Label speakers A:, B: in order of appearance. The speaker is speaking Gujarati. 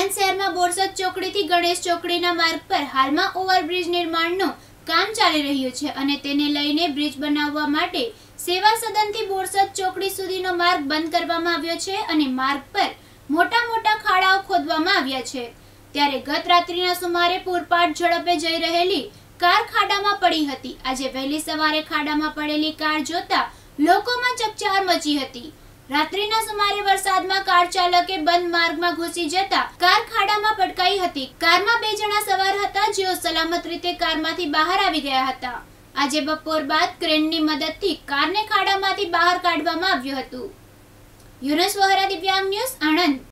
A: આણંદ શહેરમાં બોરસદ ચોકડીથી ગણેશ ચોકડીના માર્ગ પર હાલમાં ઓવરબ્રિજ નિર્માણનું કામ ચાલી રહ્યું છે અને તેને લઈને બ્રિજ બનાવવા માટે સેવા સદનથી બોરસદ ચોકડી સુધીનો માર્ગ બંધ કરવામાં આવ્યો છે અને માર્ગ પર મોટા મોટા ખાડાઓ ખોદવામાં આવ્યા છે ત્યારે ગત રાત્રિના સુમારે પૂરપાટ ઝડપે જઈ રહેલી કાર ખાડામાં પડી હતી આજે વહેલી સવારે ખાડામાં પડેલી કાર જોતા લોકોમાં ચકચાર મચી હતી રાત્રિના સુમારે વરસાદમાં કાર ચાલકે બંધ માર્ગમાં ઘૂસી જતા કાર ખાડામાં પટકાઈ હતી કારમાં બે જણા સવાર હતા જેઓ સલામત રીતે કારમાંથી બહાર આવી ગયા હતા આજે બપોર બાદ ક્રેનની મદદથી કારને ખાડામાંથી બહાર કાઢવામાં આવ્યું હતું યુનસ વહરા દિવ્યાંગ ન્યૂઝ આણંદ